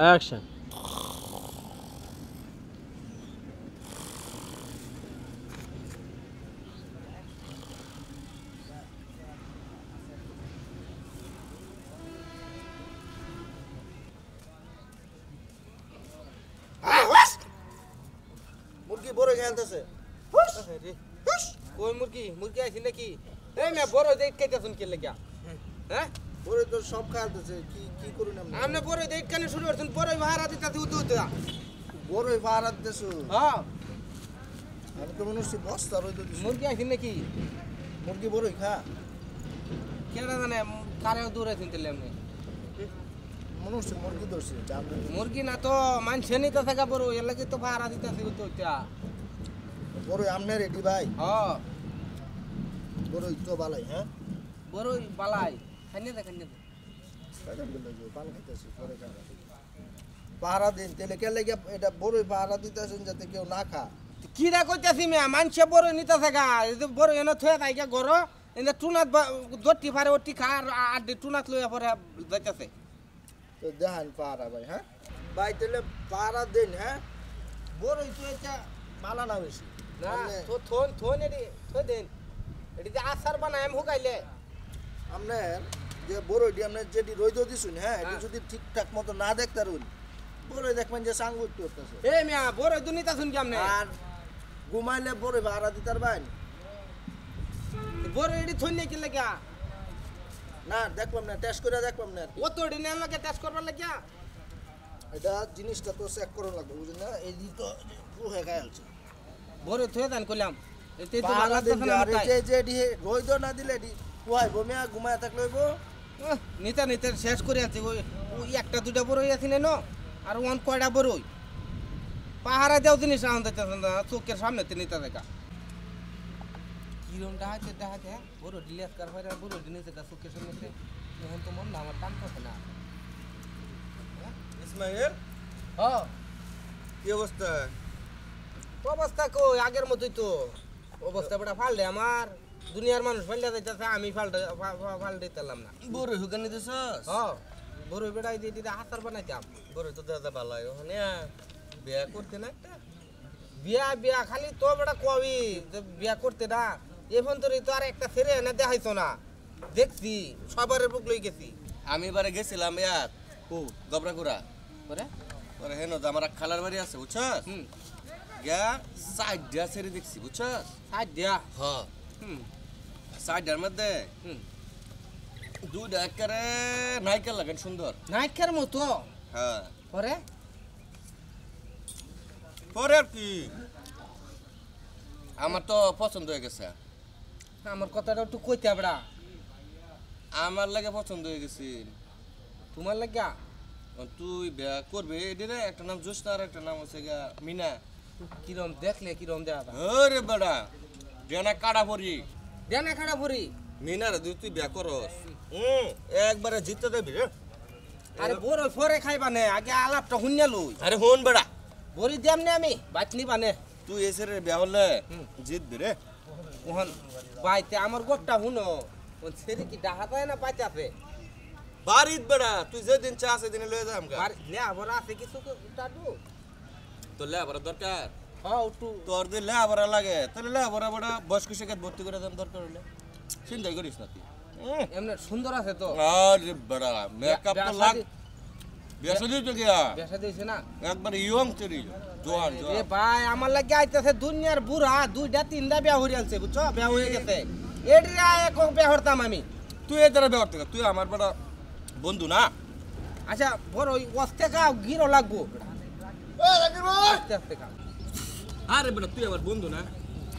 Action. Ah, मुर्गी बोरो जानते से, कोई मुर्गी, मुर्गी ऐसी नहीं की, नहीं मैं बोरो देख के तो के लग गया, हम्म। हैं? পরে তো সব খাওয়াতেছে কি কি করুন আপনি আপনি পরে দেখখানে শুরু করছেন পরে ভাড়া দিতে উদ্দু উদ্দু বড়ই ভাড়া দিতেছ হ্যাঁ আমি তো মনে হচ্ছে বস্তা রইতে মুরগি আইছেন নাকি মুরগি বড়ই খা কেনা জানে কারে দূরে আছেন তাহলে আপনি মনে হচ্ছে মুরগি ধরছে মুরগি না তো মানছে নি তো থাকা বড় এর লাগে তো ভাড়া দিতেছে উদ্দু উদ্দা বড়ই আমনে রেডি ভাই হ্যাঁ বড়ই তো বালাই হ্যাঁ বড়ই বালাই खन्ने खन्ने পাহারা দিন তাহলে কে লাগে এটা বড়ই পাহারা দিতেছেন যাতে কেউ না খা কিরা কইতাছি মিয়া মানুষে বড় নিতেছে গা বড় এনে থয়ে তাই গা গর এনে টুনাত দটি ফারে ওটি খা আর আর টুনাত লইয়া পরে যাইতেছে তো দেখান পাহারা ভাই হ্যাঁ ভাই তাহলে পাহারা দিন হ্যাঁ বড়ই তো এটা মালা না বেশি না তো থোন থোন এটি থো দিন এটি আসার বানায় হুকাইলে আপনার যে বড় এটি আমরা যেটি রইদ দিছুন হ্যাঁ এটি হ্যাঁ। যদি ঠিকঠাক মতো না দেখতে রুন বড় দেখবেন যে সাং উঠতে উঠতেছে এ মিয়া বড় দুনিতা শুন কেমনে আর ঘুমাইলে বড় ভাড়া দিতার বাইন বড় এটি থইনে কি লাগা না দেখবাম না টেস্ট করে দেখবাম না ও তো এটি না লাগে টেস্ট করবার লাগা এটা জিনিসটা তো চেক করা লাগবে বুঝলেন না এই তো হয়ে গায় আছে বড় থয়ে দান করলাম এতে তো ভালো লাগতেছে না যে যে রইদ না দিলে কুয়াইব মিয়া ঘুমায় থাকলে হইবো নিতে নিতে শেষ করে আছে ওই ওই একটা দুটা বড়ই আছে ন আর ওয়ান কয়টা বড়ই পাহাড়া যাও জিনিস আনন্দ চোখের সামনে তে নিতে দেখা কিরম ডাহাতে ডাহাতে হ্যাঁ বড় ডিলেস কার হয় বড় জিনিস দেখা চোখের সামনে এখন তো মন না আমার টান থাকে না হ্যাঁ? ইসমাইল হ্যাঁ কি অবস্থা অবস্থা কই আগের মতোই তো অবস্থা বড় ফাললে আমার দুনিয়ার মানুষ পাল্লা যাইতেছে আমি ফাল্টা ফাল্টাইতালাম না বড় হুকানি দিছ বড় বেড়াই দিয়ে দিতে হাতার বানাইতাম বড় তো দাদা ভালো হয় ওখানে বিয়া করতে না একটা বিয়া বিয়া খালি তো বেটা কবি বিয়া করতে না এখন তোর তো আর একটা ছেড়ে এনে দেখাইছো না দেখছি সবার বুক লই গেছি আমি এবারে গেছিলাম ইয়াত ও গুড়া পরে পরে হেন আমার খালার বাড়ি আছে বুঝছ হুম গ্যা সাইড দিয়া ছেড়ে দেখছি বুঝছ সাইড দিয়া হ্যাঁ সাইডের মধ্যে দুধ একেবারে নাইকেল লাগেন সুন্দর নাইকার মতো হ্যাঁ পরে পরে আর কি আমার তো পছন্দ হয়ে গেছে আমার কথাটা একটু কইতে আমরা আমার লাগে পছন্দ হয়ে গেছি তোমার লাগে তুই বিয়া করবে এদের একটা নাম জোস্তা আর একটা নাম হচ্ছে গা মিনা কিরম দেখলে কিরম দেখা আরে বাড়া ডেনা কাটা ভরি ডেনা কাটা ভরি নিনার দুই তুই বিয়া করস হুম একবারে জিততে দেবি রে হ্যাঁ? আরে বড় ফরে খাইবা নে আগে আলাপটা শুনিয়া লই আরে হন বেড়া বড়ি দিয়াম নে আমি বাতনি বানে তুই এসে রে বিয়া হলে জিতবি রে ওহন বাইতে আমার গোটটা শুনো ওন সেরি কি ডাহা পায় না পাইতে বাড়িত বেড়া তুই যেদিন চা সেদিন লয়ে যাম গা লে আবার আছে কিছু টাটু তো লে আবার দরকার হ্যাঁ, তোর দিয়ে লেবরা লাগে তাহলে লেবরা বড় বয়স্ক শেখাত ভর্তি করে দেন দরকার হলে চিন্তাই করিস না তুই হ্যাঁ। এমনি সুন্দর আছে তো আরে মেকআপ তো লাগ তো গিয়া না একবার ইয়ং চুরি জোয়ান জোয়ান এ ভাই আমার লাগি আইতাছে দুনিয়ার বুড়া দুইটা তিনটা বিয়া হইরালছে বুঝছো বিয়া হয়ে গেছে এডরা এক বিয়া হরতাম আমি তুই এডরা বিয়া হরতে তুই আমার বড় বন্ধু না আচ্ছা বড় ওই ওস্তে গিরো লাগবো ও লাগবো আরে বেটা তুই আমার বন্ধু না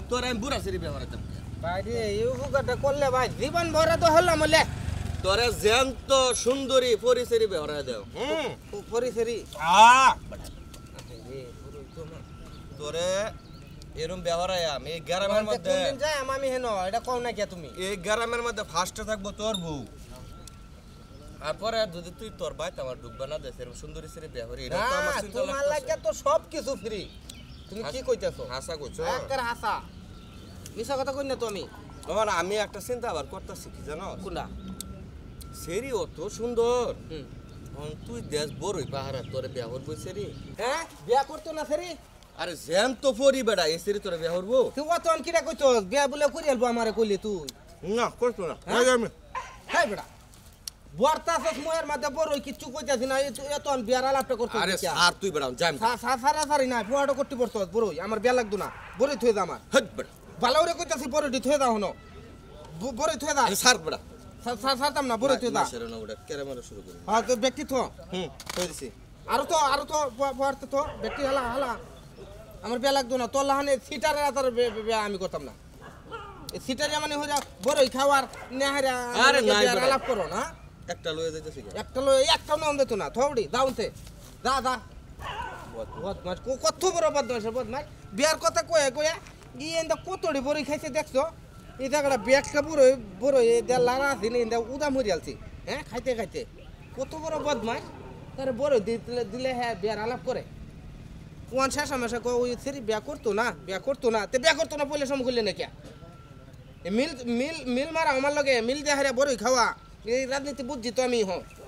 তোর আমি বুড়া সেরি ব্যবহার করতাম বাইরে করলে ভাই জীবন ভরা তো তোরে জ্যান্ত সুন্দরী পরিসেরি ব্যবহার দেও হুম পরিসেরি তোরে এরম ব্যবহার আম এই গ্রামের মধ্যে কোন আমি হেন এটা কও না কি তুমি এই গ্রামের মধ্যে ফার্স্টে থাকবো তোর বউ তারপরে যদি তুই তোর ভাই তোমার ডুববা না দেশ সুন্দরী সেরি ব্যবহার এটা তো আমার চিন্তা লাগে তো সব কিছু ফ্রি তুমি কি কইতাছো হাসা কইছো একবার হাসা মিছা কথা কই না তো আমি আমার আমি একটা চিন্তা আবার করতাছি কি জানো কোনটা সেরি অত সুন্দর হুম তুই দেশ বড়ই পাহারা তোরে বিয়া করবো সেরি হ্যাঁ বিয়া করতো না সেরি আরে জ্যাম তো পরি বেড়া এ সেরি তোরে বিয়া করবো তুই অত কিরা কইছস বিয়া বলে করি আলবো আমারে কইলি তুই না করতো না হ্যাঁ বেড়া কিচ্ছু না আর তুই সারা পড়তো আমার না দা আমার দি দা দা সার সার সারতাম না দা শুরু ব্যক্তি থ আর তো তো থ হালা আমার না আমি করতাম না সিটারে মানে হয়ে যা বড়ই খাওয়ার নেহারা আরে না আলাপ করো না একটা লয়ে যাইতেছি একটা লয়ে একটা নাম দিত না থবড়ি দাউনতে দা দা বদমাস কত বড় বদমাস বদমাস বিয়ার কথা কয়ে কয়ে ই ইয়ে এন্দা কতড়ি বড়ি খাইছে দেখছো এই জায়গাটা ব্যাগটা বড় বড় এটা লারা আছে না এটা উদাম হরিয়ালছি হ্যাঁ খাইতে খাইতে কত বড় বদমাস তার বড় দিলে দিলে হ্যাঁ বিয়ার আলাপ করে কোন শাসা মেশা কয় ওই সেরি বিয়া করতো না বিয়া করতো না তে বিয়া করতো না বলে সম করলে নাকি মিল মিল মিল মারা আমার লগে মিল দেহারে বড়ই খাওয়া ये राजनीति बुद्धि तो हम ही हों